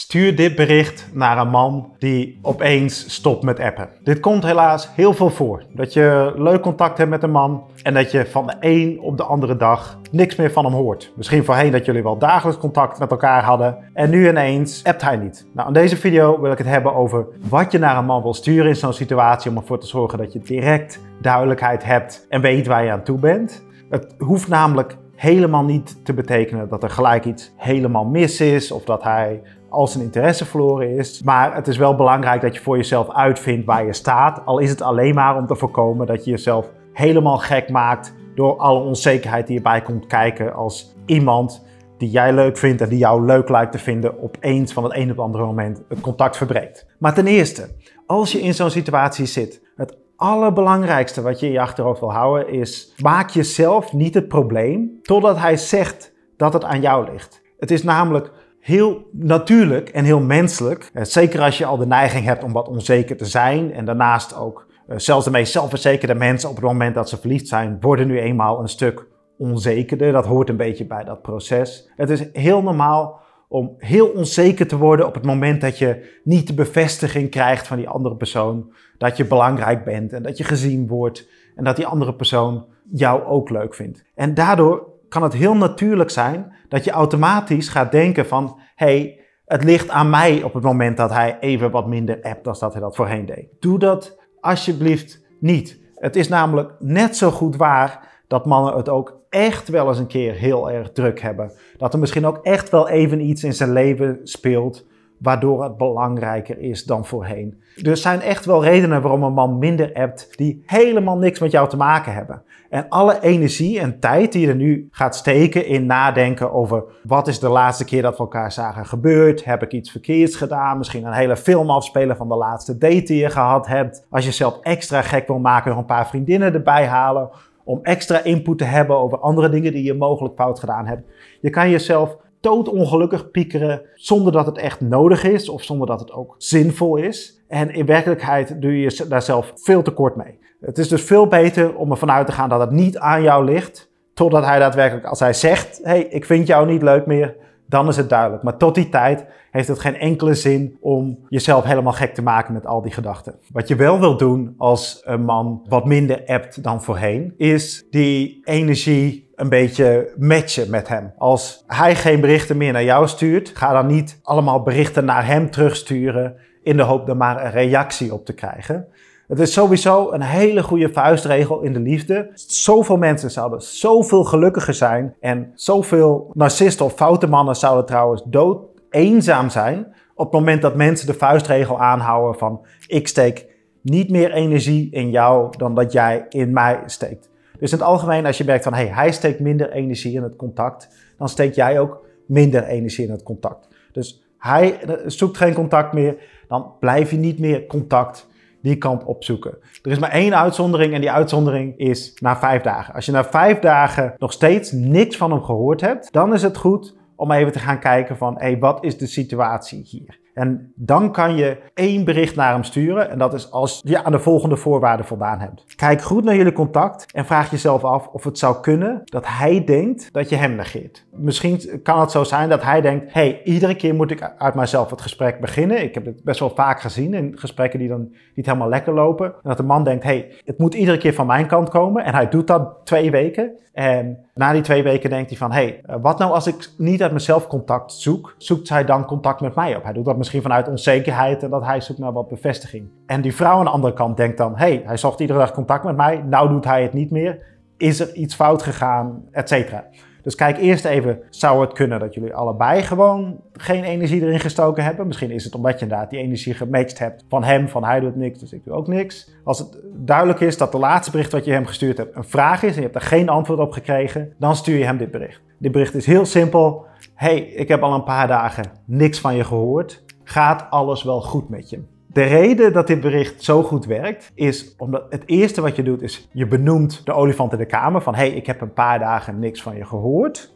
Stuur dit bericht naar een man die opeens stopt met appen. Dit komt helaas heel veel voor. Dat je leuk contact hebt met een man en dat je van de een op de andere dag niks meer van hem hoort. Misschien voorheen dat jullie wel dagelijks contact met elkaar hadden en nu ineens appt hij niet. Nou, in deze video wil ik het hebben over wat je naar een man wil sturen in zo'n situatie om ervoor te zorgen dat je direct duidelijkheid hebt en weet waar je aan toe bent. Het hoeft namelijk helemaal niet te betekenen dat er gelijk iets helemaal mis is of dat hij als een interesse verloren is. Maar het is wel belangrijk dat je voor jezelf uitvindt waar je staat. Al is het alleen maar om te voorkomen dat je jezelf helemaal gek maakt door alle onzekerheid die erbij komt kijken als iemand die jij leuk vindt en die jou leuk lijkt te vinden, opeens van het een op het andere moment het contact verbreekt. Maar ten eerste, als je in zo'n situatie zit, het allerbelangrijkste wat je in je achterhoofd wil houden is: maak jezelf niet het probleem totdat hij zegt dat het aan jou ligt. Het is namelijk heel natuurlijk en heel menselijk. Eh, zeker als je al de neiging hebt om wat onzeker te zijn. En daarnaast ook eh, zelfs de meest zelfverzekerde mensen op het moment dat ze verliefd zijn, worden nu eenmaal een stuk onzekerder. Dat hoort een beetje bij dat proces. Het is heel normaal om heel onzeker te worden op het moment dat je niet de bevestiging krijgt van die andere persoon dat je belangrijk bent en dat je gezien wordt en dat die andere persoon jou ook leuk vindt. En daardoor kan het heel natuurlijk zijn dat je automatisch gaat denken van... hey, het ligt aan mij op het moment dat hij even wat minder appt dan dat hij dat voorheen deed. Doe dat alsjeblieft niet. Het is namelijk net zo goed waar dat mannen het ook echt wel eens een keer heel erg druk hebben. Dat er misschien ook echt wel even iets in zijn leven speelt waardoor het belangrijker is dan voorheen. Er zijn echt wel redenen waarom een man minder hebt die helemaal niks met jou te maken hebben. En alle energie en tijd die je er nu gaat steken in nadenken over wat is de laatste keer dat we elkaar zagen gebeurd? Heb ik iets verkeerds gedaan? Misschien een hele film afspelen van de laatste date die je gehad hebt. Als je zelf extra gek wil maken, nog een paar vriendinnen erbij halen. Om extra input te hebben over andere dingen die je mogelijk fout gedaan hebt. Je kan jezelf ongelukkig piekeren zonder dat het echt nodig is of zonder dat het ook zinvol is. En in werkelijkheid doe je daar zelf veel te kort mee. Het is dus veel beter om ervan uit te gaan dat het niet aan jou ligt, totdat hij daadwerkelijk, als hij zegt, hey, ik vind jou niet leuk meer, dan is het duidelijk. Maar tot die tijd heeft het geen enkele zin om jezelf helemaal gek te maken met al die gedachten. Wat je wel wil doen als een man wat minder appt dan voorheen, is die energie een beetje matchen met hem. Als hij geen berichten meer naar jou stuurt, ga dan niet allemaal berichten naar hem terugsturen in de hoop er maar een reactie op te krijgen. Het is sowieso een hele goede vuistregel in de liefde. Zoveel mensen zouden zoveel gelukkiger zijn en zoveel narcisten of foute mannen zouden trouwens dood eenzaam zijn op het moment dat mensen de vuistregel aanhouden van ik steek niet meer energie in jou dan dat jij in mij steekt. Dus in het algemeen, als je merkt van hey, hij steekt minder energie in het contact, dan steek jij ook minder energie in het contact. Dus hij eh, zoekt geen contact meer, dan blijf je niet meer contact die kant opzoeken. Er is maar één uitzondering en die uitzondering is na vijf dagen. Als je na vijf dagen nog steeds niks van hem gehoord hebt, dan is het goed om even te gaan kijken van hey, wat is de situatie hier? En dan kan je één bericht naar hem sturen. En dat is als je aan de volgende voorwaarden voldaan hebt. Kijk goed naar jullie contact en vraag jezelf af of het zou kunnen dat hij denkt dat je hem negeert. Misschien kan het zo zijn dat hij denkt: hey, iedere keer moet ik uit mijzelf het gesprek beginnen. Ik heb het best wel vaak gezien in gesprekken die dan niet helemaal lekker lopen. En dat de man denkt: hey, het moet iedere keer van mijn kant komen. En hij doet dat twee weken. En na die twee weken denkt hij van, hey, eh, wat nou als ik niet uit mezelf contact zoek, zoekt zij dan contact met mij op? Hij doet dat misschien vanuit onzekerheid en dat hij zoekt naar wat bevestiging. En die vrouw aan de andere kant denkt dan, hey, hij zocht iedere dag contact met mij, nou doet hij het niet meer. Is er iets fout gegaan, et cetera. Dus kijk eerst even, zou het kunnen dat jullie allebei gewoon geen energie erin gestoken hebben? Misschien is het omdat je inderdaad die energie gematcht hebt van hem, van hij doet niks, dus ik doe ook niks. Als het duidelijk is dat de laatste bericht wat je hem gestuurd hebt een vraag is en je hebt er geen antwoord op gekregen, dan stuur je hem dit bericht. Dit bericht is heel simpel. Hey, ik heb al een paar dagen niks van je gehoord. Gaat alles wel goed met je? De reden dat dit bericht zo goed werkt, is omdat het eerste wat je doet is je benoemt de olifant in de kamer van hé, hey, ik heb een paar dagen niks van je gehoord.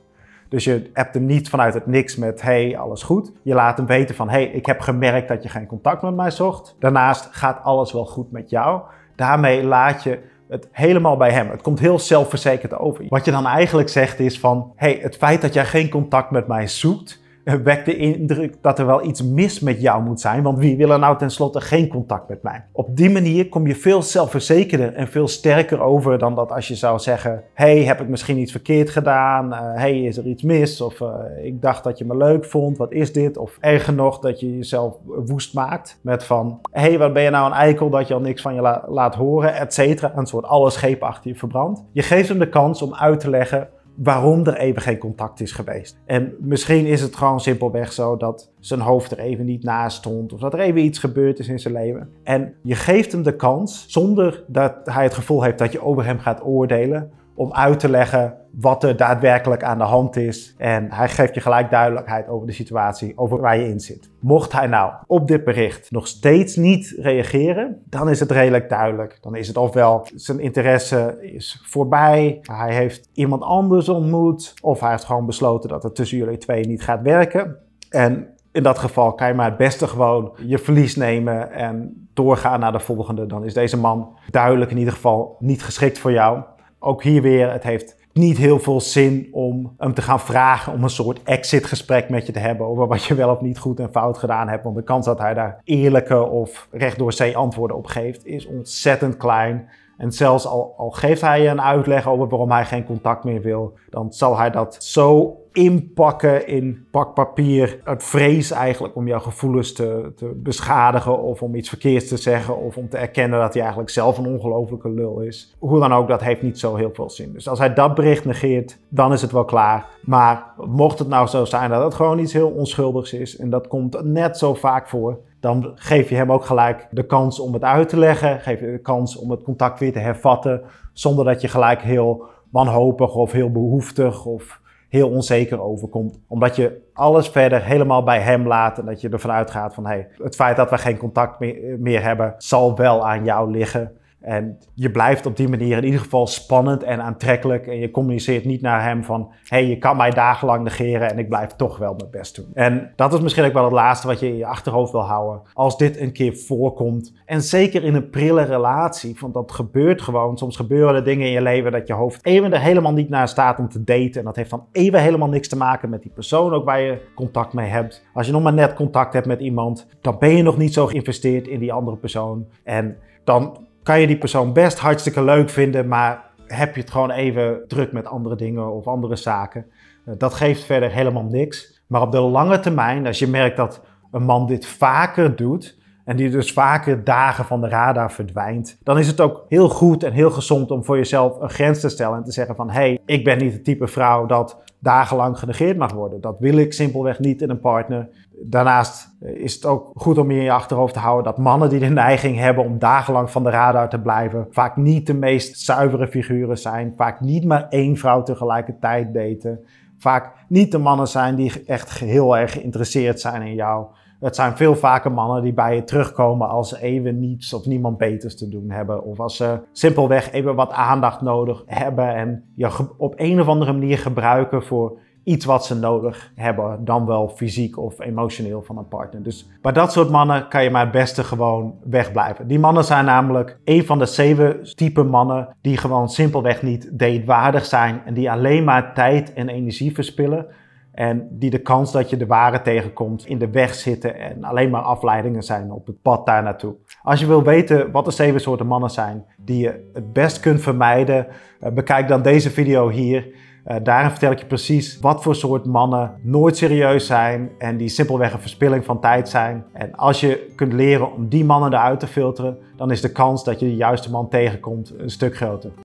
Dus je hebt hem niet vanuit het niks met hey, alles goed. Je laat hem weten van hey, ik heb gemerkt dat je geen contact met mij zocht. Daarnaast gaat alles wel goed met jou. Daarmee laat je het helemaal bij hem. Het komt heel zelfverzekerd over. Wat je dan eigenlijk zegt is van hey, het feit dat jij geen contact met mij zoekt, eh, wekt de indruk dat er wel iets mis met jou moet zijn, want wie wil er nou tenslotte geen contact met mij? Op die manier kom je veel zelfverzekerder en veel sterker over dan dat als je zou zeggen: hey, heb ik misschien iets verkeerd gedaan? Uh, hey, is er iets mis? Of eh, ik dacht dat je me leuk vond, wat is dit? Of erger nog, dat je jezelf woest maakt met van: hey, wat ben je nou een eikel dat je al niks van je laat horen, et cetera. Een soort alles schepen achter je verbrand. Je geeft hem de kans om uit te leggen waarom er even geen contact is geweest. En misschien is het gewoon simpelweg zo dat zijn hoofd er even niet naast stond of dat er even iets gebeurd is in zijn leven. En je geeft hem de kans zonder dat hij het gevoel heeft dat je over hem gaat oordelen om uit te leggen wat er daadwerkelijk aan de hand is. En hij geeft je gelijk duidelijkheid over de situatie, over waar je in zit. Mocht hij nou op dit bericht nog steeds niet reageren, dan is het redelijk duidelijk. Dan is het ofwel zijn interesse is voorbij, hij heeft iemand anders ontmoet, of hij heeft gewoon besloten dat het tussen jullie twee niet gaat werken. En in dat geval kan je maar het beste gewoon je verlies nemen en doorgaan naar de volgende. Dan is deze man duidelijk in ieder geval niet geschikt voor jou. Ook hier weer, het heeft niet heel veel zin om hem te gaan vragen om een soort exitgesprek met je te hebben over wat je wel of niet goed en fout gedaan hebt. Want de kans dat hij daar eerlijke of door zee antwoorden op geeft is ontzettend klein. En zelfs al, geeft hij je een uitleg over waarom hij geen contact meer wil, dan zal hij dat zo inpakken in pakpapier. Het vrees eigenlijk om jouw gevoelens te, te, beschadigen of om iets verkeerds te zeggen of om te erkennen dat hij eigenlijk zelf een ongelofelijke lul is. Hoe dan ook, dat heeft niet zo heel veel zin. Dus als hij dat bericht negeert, dan is het wel klaar. Maar mocht het nou zo zijn dat het gewoon iets heel onschuldigs is en dat komt net zo vaak voor, dan geef je hem ook gelijk de kans om het uit te leggen. Geef je de kans om het contact weer te hervatten. Zonder dat je gelijk heel wanhopig of heel behoeftig of heel onzeker overkomt. Omdat je alles verder helemaal bij hem laat en dat je ervan uitgaat van hey, het feit dat we geen contact meer hebben zal wel aan jou liggen. En je blijft op die manier in ieder geval spannend en aantrekkelijk. En je communiceert niet naar hem van: hé, hey, je kan mij dagenlang negeren en ik blijf toch wel mijn best doen. En dat is misschien ook wel het laatste wat je in je achterhoofd wil houden. Als dit een keer voorkomt. En zeker in een prille relatie, want dat gebeurt gewoon. Soms gebeuren er dingen in je leven dat je hoofd even er helemaal niet naar staat om te daten. En dat heeft dan even helemaal niks te maken met die persoon ook waar je contact mee hebt. Als je nog maar net contact hebt met iemand, dan ben je nog niet zo geïnvesteerd in die andere persoon. En dan kan je die persoon best hartstikke leuk vinden, maar heb je het gewoon even druk met andere dingen of andere zaken. Eh, dat geeft verder helemaal niks. Maar op de lange termijn, als je merkt dat een man dit vaker doet, en die dus vaker dagen van de radar verdwijnt, dan is het ook heel goed en heel gezond om voor jezelf een grens te stellen en te zeggen van hé, hey, ik ben niet het type vrouw dat dagenlang genegeerd mag worden. Dat wil ik simpelweg niet in een partner. Daarnaast eh, is het ook goed om je in je achterhoofd te houden dat mannen die de neiging hebben om dagenlang van de radar te blijven, vaak niet de meest zuivere figuren zijn, vaak niet maar één vrouw tegelijkertijd daten, vaak niet de mannen zijn die echt heel erg geïnteresseerd zijn in jou het zijn veel vaker mannen die bij je terugkomen als ze even niets of niemand beters te doen hebben. Of als ze simpelweg even wat aandacht nodig hebben en je op een of andere manier gebruiken voor iets wat ze nodig hebben, dan wel fysiek of emotioneel van een partner. Dus bij dat soort mannen kan je maar het beste gewoon wegblijven. Die mannen zijn namelijk een van de zeven type mannen die gewoon simpelweg niet datewaardig zijn en die alleen maar tijd en energie verspillen en die de kans dat je de ware tegenkomt in de weg zitten en alleen maar afleidingen zijn op het pad daar naartoe. Als je wil weten wat de zeven soorten mannen zijn die je het best kunt vermijden, eh, bekijk dan deze video hier. Eh, daarin vertel ik je precies wat voor soort mannen nooit serieus zijn en die simpelweg een verspilling van tijd zijn. En als je kunt leren om die mannen eruit te filteren, dan is de kans dat je de juiste man tegenkomt een stuk groter.